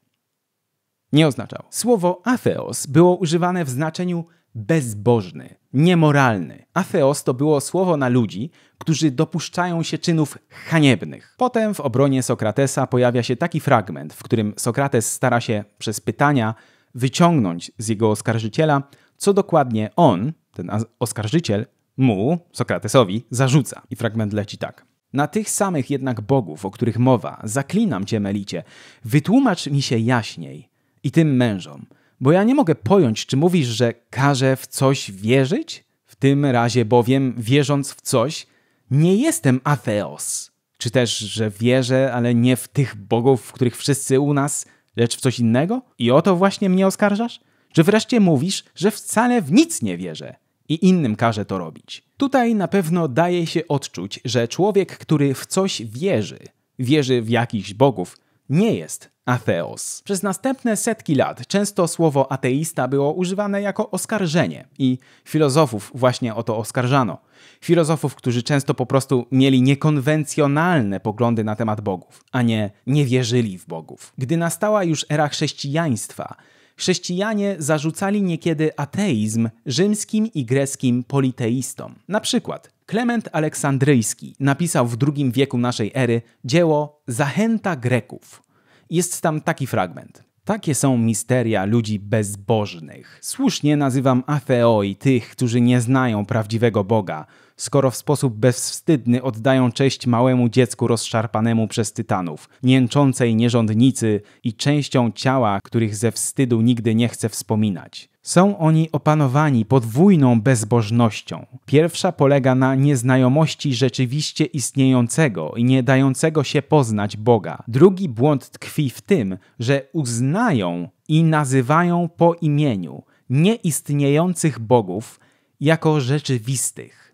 Nie oznaczało. Słowo atheos było używane w znaczeniu bezbożny, niemoralny. Atheos to było słowo na ludzi, którzy dopuszczają się czynów haniebnych. Potem w obronie Sokratesa pojawia się taki fragment, w którym Sokrates stara się przez pytania wyciągnąć z jego oskarżyciela, co dokładnie on, ten oskarżyciel, mu, Sokratesowi, zarzuca. I fragment leci tak. Na tych samych jednak bogów, o których mowa, zaklinam cię, Melicie, wytłumacz mi się jaśniej i tym mężom, bo ja nie mogę pojąć, czy mówisz, że każę w coś wierzyć? W tym razie bowiem, wierząc w coś, nie jestem atheos. Czy też, że wierzę, ale nie w tych bogów, w których wszyscy u nas, lecz w coś innego? I o to właśnie mnie oskarżasz? Czy wreszcie mówisz, że wcale w nic nie wierzę i innym każe to robić? Tutaj na pewno daje się odczuć, że człowiek, który w coś wierzy, wierzy w jakichś bogów, nie jest ateos. Przez następne setki lat często słowo ateista było używane jako oskarżenie i filozofów właśnie o to oskarżano. Filozofów, którzy często po prostu mieli niekonwencjonalne poglądy na temat bogów, a nie nie wierzyli w bogów. Gdy nastała już era chrześcijaństwa, chrześcijanie zarzucali niekiedy ateizm rzymskim i greckim politeistom. Na przykład Klement Aleksandryjski napisał w II wieku naszej ery dzieło Zachęta Greków. Jest tam taki fragment. Takie są misteria ludzi bezbożnych. Słusznie nazywam afeoi tych, którzy nie znają prawdziwego Boga, skoro w sposób bezwstydny oddają cześć małemu dziecku rozszarpanemu przez tytanów, mięczącej nierządnicy i częścią ciała, których ze wstydu nigdy nie chce wspominać. Są oni opanowani podwójną bezbożnością. Pierwsza polega na nieznajomości rzeczywiście istniejącego i nie dającego się poznać Boga. Drugi błąd tkwi w tym, że uznają i nazywają po imieniu nieistniejących bogów jako rzeczywistych.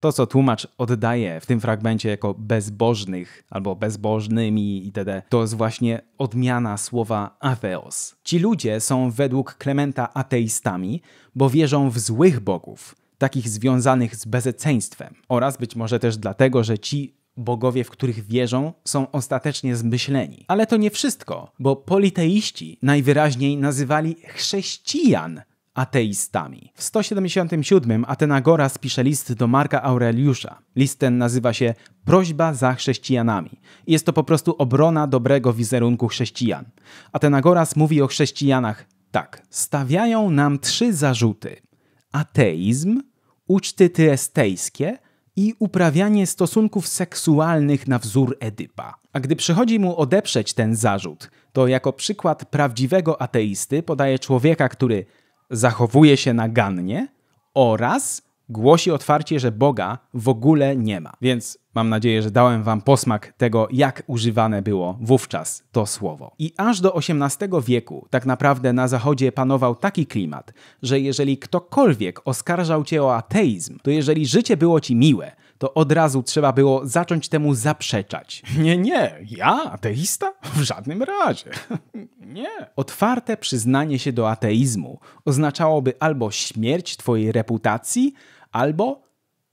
To, co tłumacz oddaje w tym fragmencie jako bezbożnych albo bezbożnymi itd., to jest właśnie odmiana słowa atheos. Ci ludzie są według Klementa ateistami, bo wierzą w złych bogów, takich związanych z bezeceństwem, oraz być może też dlatego, że ci bogowie, w których wierzą, są ostatecznie zmyśleni. Ale to nie wszystko, bo politeiści najwyraźniej nazywali chrześcijan ateistami. W 177 Atenagora pisze list do Marka Aureliusza. List ten nazywa się Prośba za chrześcijanami. Jest to po prostu obrona dobrego wizerunku chrześcijan. Atenagoras mówi o chrześcijanach tak. Stawiają nam trzy zarzuty. Ateizm, uczty tyestejskie i uprawianie stosunków seksualnych na wzór Edypa. A gdy przychodzi mu odeprzeć ten zarzut, to jako przykład prawdziwego ateisty podaje człowieka, który zachowuje się nagannie oraz głosi otwarcie, że Boga w ogóle nie ma. Więc mam nadzieję, że dałem wam posmak tego, jak używane było wówczas to słowo. I aż do XVIII wieku tak naprawdę na Zachodzie panował taki klimat, że jeżeli ktokolwiek oskarżał cię o ateizm, to jeżeli życie było ci miłe, to od razu trzeba było zacząć temu zaprzeczać. Nie, nie, ja ateista? W żadnym razie. nie. Otwarte przyznanie się do ateizmu oznaczałoby albo śmierć twojej reputacji, albo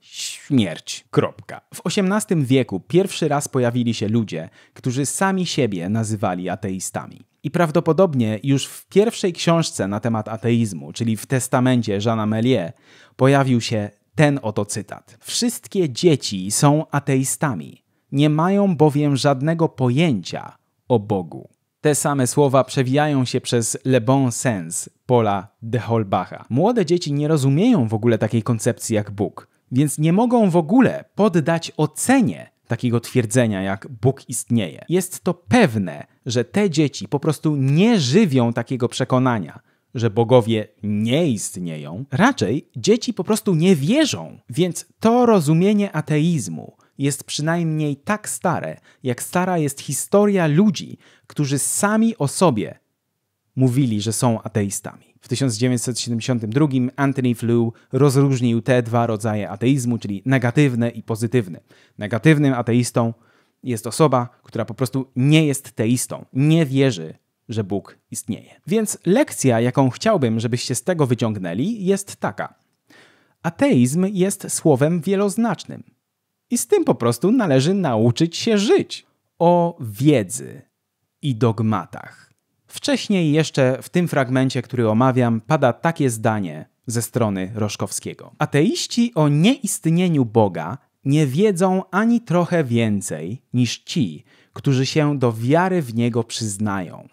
śmierć. Kropka. W XVIII wieku pierwszy raz pojawili się ludzie, którzy sami siebie nazywali ateistami. I prawdopodobnie już w pierwszej książce na temat ateizmu, czyli w testamencie Jeana Méliès, pojawił się ten oto cytat. Wszystkie dzieci są ateistami, nie mają bowiem żadnego pojęcia o Bogu. Te same słowa przewijają się przez Le Bon Sens Paula de Holbacha. Młode dzieci nie rozumieją w ogóle takiej koncepcji jak Bóg, więc nie mogą w ogóle poddać ocenie takiego twierdzenia jak Bóg istnieje. Jest to pewne, że te dzieci po prostu nie żywią takiego przekonania że bogowie nie istnieją, raczej dzieci po prostu nie wierzą. Więc to rozumienie ateizmu jest przynajmniej tak stare, jak stara jest historia ludzi, którzy sami o sobie mówili, że są ateistami. W 1972 Anthony Flew rozróżnił te dwa rodzaje ateizmu, czyli negatywny i pozytywny. Negatywnym ateistą jest osoba, która po prostu nie jest teistą, nie wierzy że Bóg istnieje. Więc lekcja, jaką chciałbym, żebyście z tego wyciągnęli, jest taka. Ateizm jest słowem wieloznacznym. I z tym po prostu należy nauczyć się żyć. O wiedzy i dogmatach. Wcześniej jeszcze w tym fragmencie, który omawiam, pada takie zdanie ze strony Roszkowskiego. Ateiści o nieistnieniu Boga nie wiedzą ani trochę więcej niż ci, którzy się do wiary w Niego przyznają.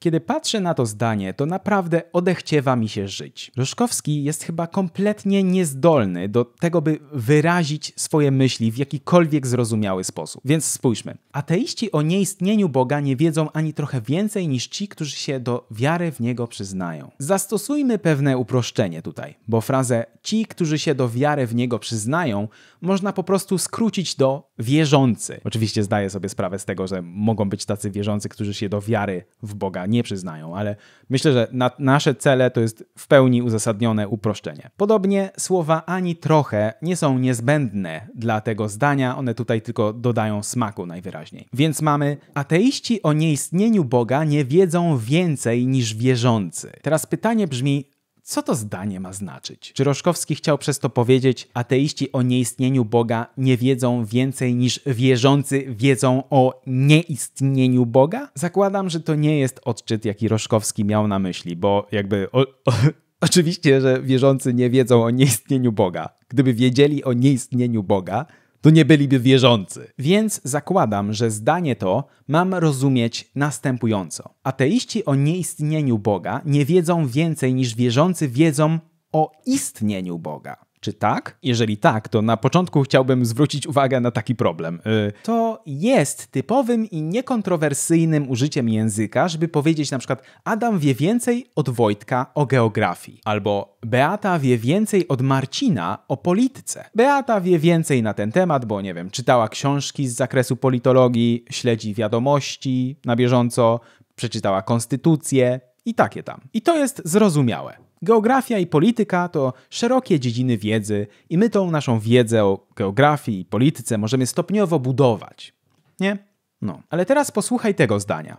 Kiedy patrzę na to zdanie, to naprawdę odechciewa mi się żyć. Roszkowski jest chyba kompletnie niezdolny do tego, by wyrazić swoje myśli w jakikolwiek zrozumiały sposób. Więc spójrzmy. Ateiści o nieistnieniu Boga nie wiedzą ani trochę więcej niż ci, którzy się do wiary w Niego przyznają. Zastosujmy pewne uproszczenie tutaj, bo frazę ci, którzy się do wiary w Niego przyznają, można po prostu skrócić do wierzący. Oczywiście zdaję sobie sprawę z tego, że mogą być tacy wierzący, którzy się do wiary w Boga nie przyznają, ale myślę, że na nasze cele to jest w pełni uzasadnione uproszczenie. Podobnie słowa ani trochę nie są niezbędne dla tego zdania, one tutaj tylko dodają smaku najwyraźniej. Więc mamy ateiści o nieistnieniu Boga nie wiedzą więcej niż wierzący. Teraz pytanie brzmi, co to zdanie ma znaczyć? Czy Roszkowski chciał przez to powiedzieć, ateiści o nieistnieniu Boga nie wiedzą więcej niż wierzący wiedzą o nieistnieniu Boga? Zakładam, że to nie jest odczyt, jaki Roszkowski miał na myśli, bo jakby. O, o, oczywiście, że wierzący nie wiedzą o nieistnieniu Boga. Gdyby wiedzieli o nieistnieniu Boga, to nie byliby wierzący. Więc zakładam, że zdanie to mam rozumieć następująco. Ateiści o nieistnieniu Boga nie wiedzą więcej niż wierzący wiedzą o istnieniu Boga. Czy tak? Jeżeli tak, to na początku chciałbym zwrócić uwagę na taki problem. Y, to jest typowym i niekontrowersyjnym użyciem języka, żeby powiedzieć na przykład Adam wie więcej od Wojtka o geografii, albo Beata wie więcej od Marcina o polityce. Beata wie więcej na ten temat, bo nie wiem, czytała książki z zakresu politologii, śledzi wiadomości na bieżąco, przeczytała konstytucję i takie tam. I to jest zrozumiałe. Geografia i polityka to szerokie dziedziny wiedzy i my tą naszą wiedzę o geografii i polityce możemy stopniowo budować. Nie? No, ale teraz posłuchaj tego zdania.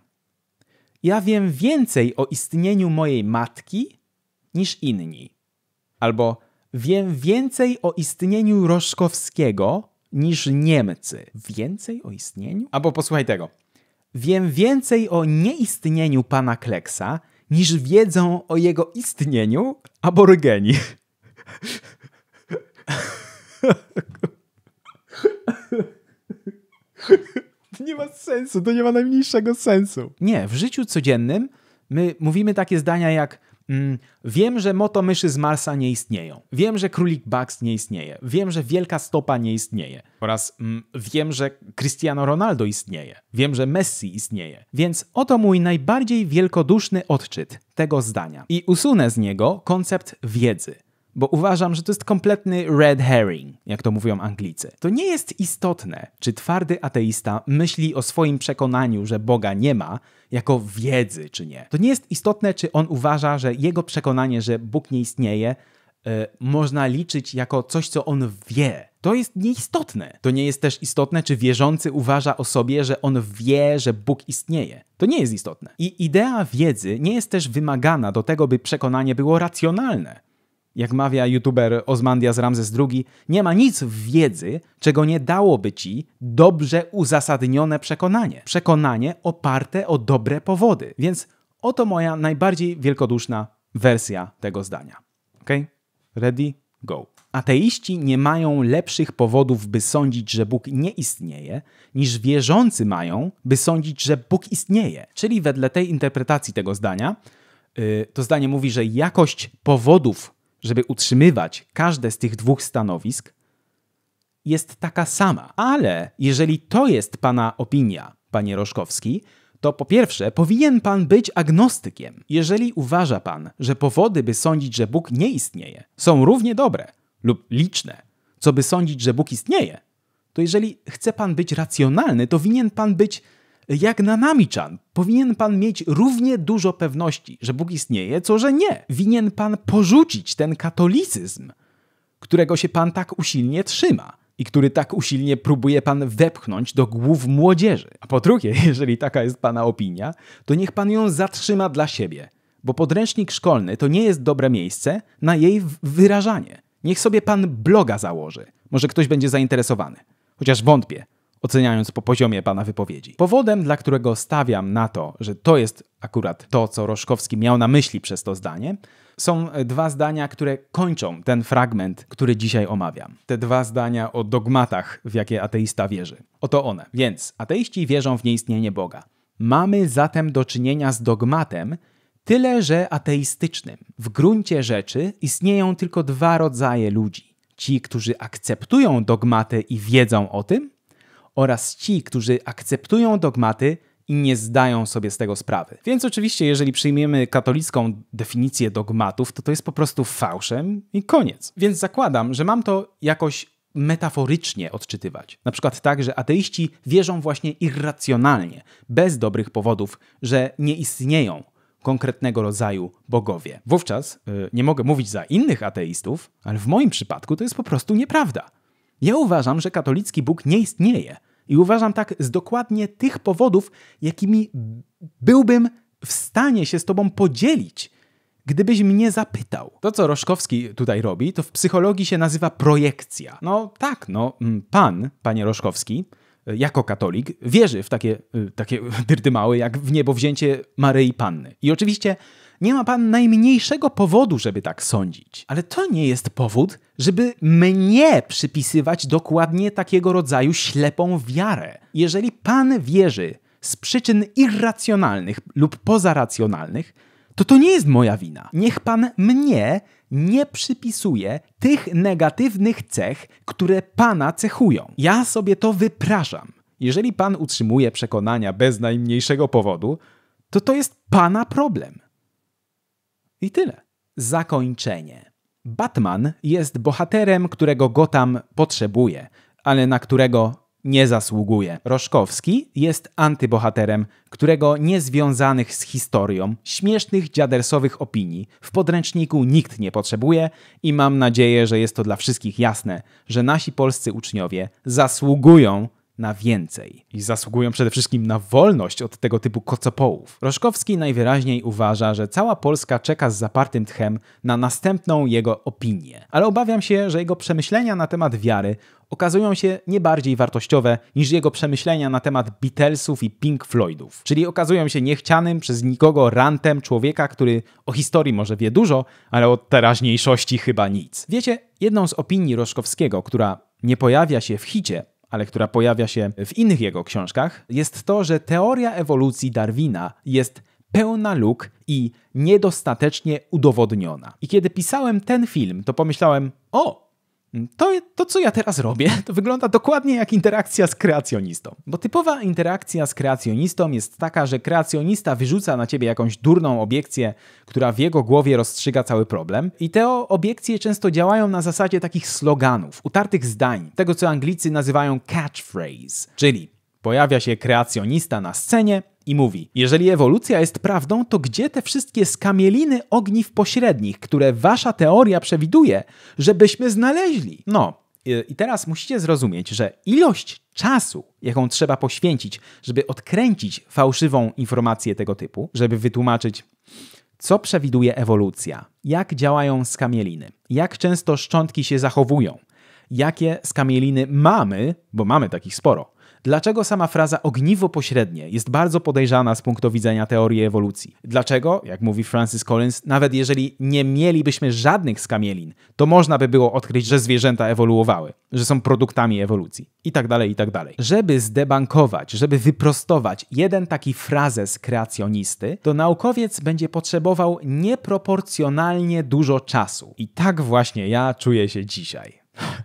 Ja wiem więcej o istnieniu mojej matki niż inni. Albo wiem więcej o istnieniu Roszkowskiego niż Niemcy. Więcej o istnieniu? Albo posłuchaj tego. Wiem więcej o nieistnieniu pana Kleksa niż wiedzą o jego istnieniu aborygeni. To nie ma sensu, to nie ma najmniejszego sensu. Nie, w życiu codziennym my mówimy takie zdania jak Mm, wiem, że motomyszy z Marsa nie istnieją. Wiem, że królik Bugs nie istnieje. Wiem, że wielka stopa nie istnieje. Oraz mm, wiem, że Cristiano Ronaldo istnieje. Wiem, że Messi istnieje. Więc oto mój najbardziej wielkoduszny odczyt tego zdania. I usunę z niego koncept wiedzy bo uważam, że to jest kompletny red herring, jak to mówią Anglicy. To nie jest istotne, czy twardy ateista myśli o swoim przekonaniu, że Boga nie ma, jako wiedzy, czy nie. To nie jest istotne, czy on uważa, że jego przekonanie, że Bóg nie istnieje, yy, można liczyć jako coś, co on wie. To jest nieistotne. To nie jest też istotne, czy wierzący uważa o sobie, że on wie, że Bóg istnieje. To nie jest istotne. I idea wiedzy nie jest też wymagana do tego, by przekonanie było racjonalne. Jak mawia youtuber Ozmandias Ramzes II, nie ma nic w wiedzy, czego nie dałoby ci dobrze uzasadnione przekonanie. Przekonanie oparte o dobre powody. Więc oto moja najbardziej wielkoduszna wersja tego zdania. Ok? Ready? Go. Ateiści nie mają lepszych powodów, by sądzić, że Bóg nie istnieje, niż wierzący mają, by sądzić, że Bóg istnieje. Czyli wedle tej interpretacji tego zdania, yy, to zdanie mówi, że jakość powodów żeby utrzymywać każde z tych dwóch stanowisk, jest taka sama. Ale jeżeli to jest Pana opinia, Panie Roszkowski, to po pierwsze powinien Pan być agnostykiem. Jeżeli uważa Pan, że powody, by sądzić, że Bóg nie istnieje, są równie dobre lub liczne, co by sądzić, że Bóg istnieje, to jeżeli chce Pan być racjonalny, to winien Pan być jak na nami Powinien pan mieć równie dużo pewności, że Bóg istnieje, co że nie. Winien pan porzucić ten katolicyzm, którego się pan tak usilnie trzyma i który tak usilnie próbuje pan wepchnąć do głów młodzieży. A po drugie, jeżeli taka jest pana opinia, to niech pan ją zatrzyma dla siebie, bo podręcznik szkolny to nie jest dobre miejsce na jej wyrażanie. Niech sobie pan bloga założy. Może ktoś będzie zainteresowany. Chociaż wątpię oceniając po poziomie pana wypowiedzi. Powodem, dla którego stawiam na to, że to jest akurat to, co Roszkowski miał na myśli przez to zdanie, są e, dwa zdania, które kończą ten fragment, który dzisiaj omawiam. Te dwa zdania o dogmatach, w jakie ateista wierzy. Oto one. Więc ateiści wierzą w nieistnienie Boga. Mamy zatem do czynienia z dogmatem, tyle że ateistycznym. W gruncie rzeczy istnieją tylko dwa rodzaje ludzi. Ci, którzy akceptują dogmaty i wiedzą o tym, oraz ci, którzy akceptują dogmaty i nie zdają sobie z tego sprawy. Więc oczywiście, jeżeli przyjmiemy katolicką definicję dogmatów, to to jest po prostu fałszem i koniec. Więc zakładam, że mam to jakoś metaforycznie odczytywać. Na przykład tak, że ateiści wierzą właśnie irracjonalnie, bez dobrych powodów, że nie istnieją konkretnego rodzaju bogowie. Wówczas yy, nie mogę mówić za innych ateistów, ale w moim przypadku to jest po prostu nieprawda. Ja uważam, że katolicki Bóg nie istnieje. I uważam tak z dokładnie tych powodów, jakimi byłbym w stanie się z tobą podzielić, gdybyś mnie zapytał. To, co Roszkowski tutaj robi, to w psychologii się nazywa projekcja. No tak, no, mm, pan, panie Roszkowski, E, jako katolik wierzy w takie, e, takie dyrdymały jak w niebo wzięcie Maryi Panny. I oczywiście nie ma pan najmniejszego powodu, żeby tak sądzić. Ale to nie jest powód, żeby mnie przypisywać dokładnie takiego rodzaju ślepą wiarę. Jeżeli pan wierzy z przyczyn irracjonalnych lub pozaracjonalnych, to to nie jest moja wina. Niech pan mnie nie przypisuje tych negatywnych cech, które pana cechują. Ja sobie to wypraszam. Jeżeli pan utrzymuje przekonania bez najmniejszego powodu, to to jest pana problem. I tyle. Zakończenie. Batman jest bohaterem, którego Gotham potrzebuje, ale na którego nie zasługuje. Roszkowski jest antybohaterem, którego niezwiązanych z historią, śmiesznych, dziadersowych opinii w podręczniku nikt nie potrzebuje i mam nadzieję, że jest to dla wszystkich jasne, że nasi polscy uczniowie zasługują na więcej. I zasługują przede wszystkim na wolność od tego typu kocopołów. Roszkowski najwyraźniej uważa, że cała Polska czeka z zapartym tchem na następną jego opinię. Ale obawiam się, że jego przemyślenia na temat wiary okazują się nie bardziej wartościowe niż jego przemyślenia na temat Beatlesów i Pink Floydów. Czyli okazują się niechcianym przez nikogo rantem człowieka, który o historii może wie dużo, ale o teraźniejszości chyba nic. Wiecie, jedną z opinii Roszkowskiego, która nie pojawia się w hicie, ale która pojawia się w innych jego książkach, jest to, że teoria ewolucji Darwina jest pełna luk i niedostatecznie udowodniona. I kiedy pisałem ten film, to pomyślałem: O, to, to, co ja teraz robię, to wygląda dokładnie jak interakcja z kreacjonistą. Bo typowa interakcja z kreacjonistą jest taka, że kreacjonista wyrzuca na ciebie jakąś durną obiekcję, która w jego głowie rozstrzyga cały problem. I te obiekcje często działają na zasadzie takich sloganów, utartych zdań, tego co Anglicy nazywają catchphrase, czyli pojawia się kreacjonista na scenie i mówi, jeżeli ewolucja jest prawdą, to gdzie te wszystkie skamieliny ogniw pośrednich, które wasza teoria przewiduje, żebyśmy znaleźli? No, y, i teraz musicie zrozumieć, że ilość czasu, jaką trzeba poświęcić, żeby odkręcić fałszywą informację tego typu, żeby wytłumaczyć, co przewiduje ewolucja, jak działają skamieliny, jak często szczątki się zachowują, jakie skamieliny mamy, bo mamy takich sporo, Dlaczego sama fraza ogniwo pośrednie jest bardzo podejrzana z punktu widzenia teorii ewolucji? Dlaczego, jak mówi Francis Collins, nawet jeżeli nie mielibyśmy żadnych skamielin, to można by było odkryć, że zwierzęta ewoluowały, że są produktami ewolucji i tak dalej, i tak dalej. Żeby zdebankować, żeby wyprostować jeden taki frazes kreacjonisty, to naukowiec będzie potrzebował nieproporcjonalnie dużo czasu. I tak właśnie ja czuję się dzisiaj.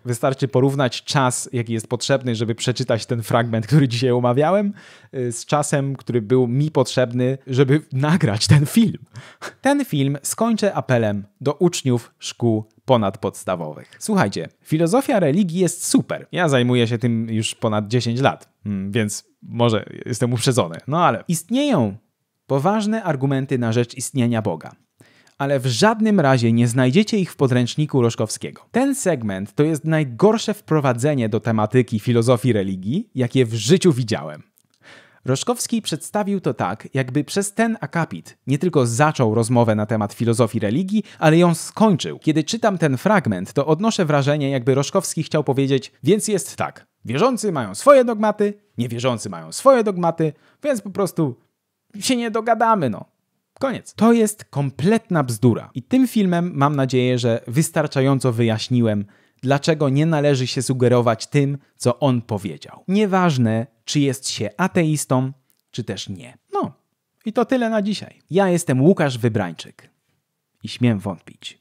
Wystarczy porównać czas, jaki jest potrzebny, żeby przeczytać ten fragment, który dzisiaj omawiałem, y, z czasem, który był mi potrzebny, żeby nagrać ten film. Ten film skończę apelem do uczniów szkół ponadpodstawowych. Słuchajcie, filozofia religii jest super. Ja zajmuję się tym już ponad 10 lat, mm, więc może jestem uprzedzony. No ale istnieją poważne argumenty na rzecz istnienia Boga ale w żadnym razie nie znajdziecie ich w podręczniku Roszkowskiego. Ten segment to jest najgorsze wprowadzenie do tematyki filozofii religii, jakie w życiu widziałem. Roszkowski przedstawił to tak, jakby przez ten akapit nie tylko zaczął rozmowę na temat filozofii religii, ale ją skończył. Kiedy czytam ten fragment, to odnoszę wrażenie, jakby Roszkowski chciał powiedzieć: Więc jest tak. Wierzący mają swoje dogmaty, niewierzący mają swoje dogmaty, więc po prostu się nie dogadamy, no. Koniec. To jest kompletna bzdura. I tym filmem mam nadzieję, że wystarczająco wyjaśniłem, dlaczego nie należy się sugerować tym, co on powiedział. Nieważne, czy jest się ateistą, czy też nie. No, i to tyle na dzisiaj. Ja jestem Łukasz Wybrańczyk i śmiem wątpić.